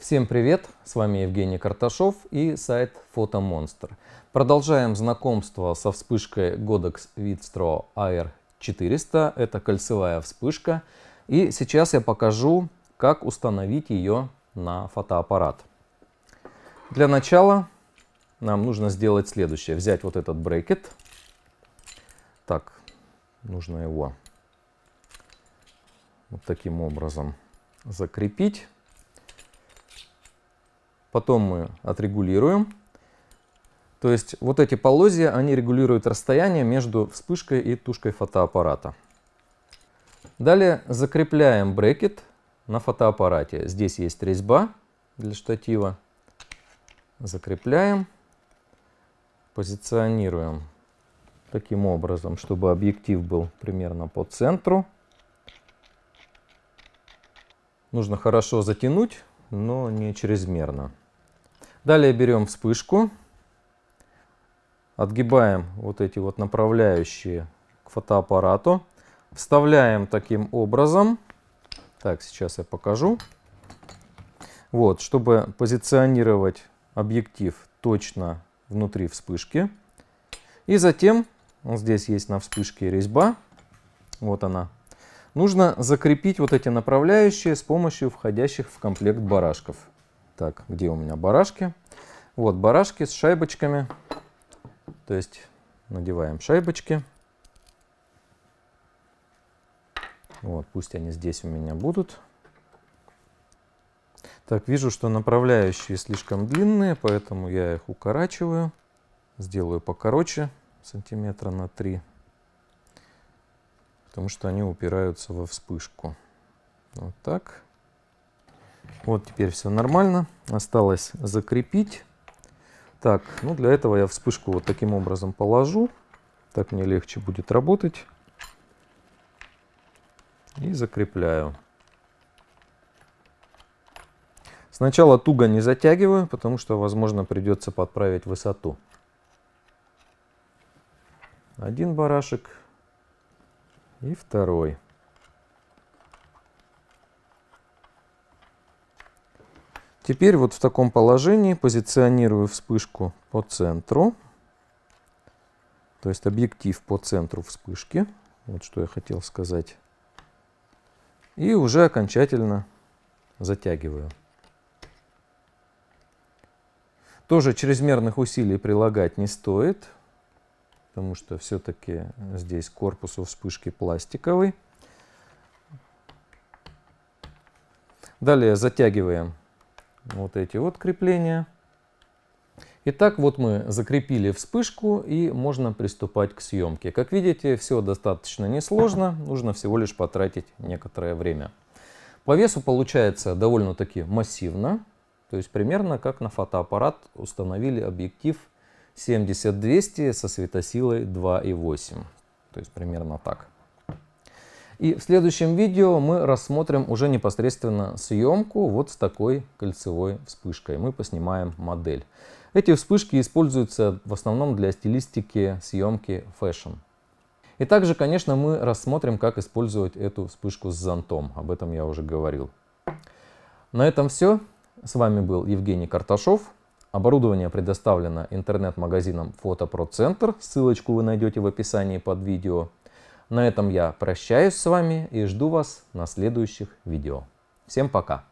Всем привет! С вами Евгений Карташов и сайт Фотомонстр. Продолжаем знакомство со вспышкой Godox Vitstro AR 400. Это кольцевая вспышка. И сейчас я покажу, как установить ее на фотоаппарат. Для начала нам нужно сделать следующее. Взять вот этот брекет. Так, нужно его вот таким образом закрепить потом мы отрегулируем. То есть вот эти полозья, они регулируют расстояние между вспышкой и тушкой фотоаппарата. Далее закрепляем брекет на фотоаппарате. Здесь есть резьба для штатива. Закрепляем, позиционируем таким образом, чтобы объектив был примерно по центру. Нужно хорошо затянуть но не чрезмерно. Далее берем вспышку, отгибаем вот эти вот направляющие к фотоаппарату, вставляем таким образом. Так, сейчас я покажу. Вот, чтобы позиционировать объектив точно внутри вспышки. И затем, вот здесь есть на вспышке резьба, вот она, Нужно закрепить вот эти направляющие с помощью входящих в комплект барашков. Так, где у меня барашки? Вот барашки с шайбочками. То есть надеваем шайбочки. Вот, пусть они здесь у меня будут. Так, вижу, что направляющие слишком длинные, поэтому я их укорачиваю. Сделаю покороче, сантиметра на 3 потому что они упираются во вспышку. Вот так. Вот теперь все нормально. Осталось закрепить. Так, ну для этого я вспышку вот таким образом положу. Так мне легче будет работать. И закрепляю. Сначала туго не затягиваю, потому что, возможно, придется подправить высоту. Один барашек, и второй. Теперь вот в таком положении позиционирую вспышку по центру. То есть объектив по центру вспышки. Вот что я хотел сказать. И уже окончательно затягиваю. Тоже чрезмерных усилий прилагать не стоит потому что все-таки здесь корпус у вспышки пластиковый. Далее затягиваем вот эти вот крепления. Итак, вот мы закрепили вспышку и можно приступать к съемке. Как видите, все достаточно несложно, нужно всего лишь потратить некоторое время. По весу получается довольно-таки массивно, то есть примерно как на фотоаппарат установили объектив 70-200 со светосилой 2,8. То есть примерно так. И в следующем видео мы рассмотрим уже непосредственно съемку вот с такой кольцевой вспышкой. Мы поснимаем модель. Эти вспышки используются в основном для стилистики съемки фэшн. И также, конечно, мы рассмотрим, как использовать эту вспышку с зонтом. Об этом я уже говорил. На этом все. С вами был Евгений Карташов. Оборудование предоставлено интернет-магазином «Фотопроцентр». Ссылочку вы найдете в описании под видео. На этом я прощаюсь с вами и жду вас на следующих видео. Всем пока!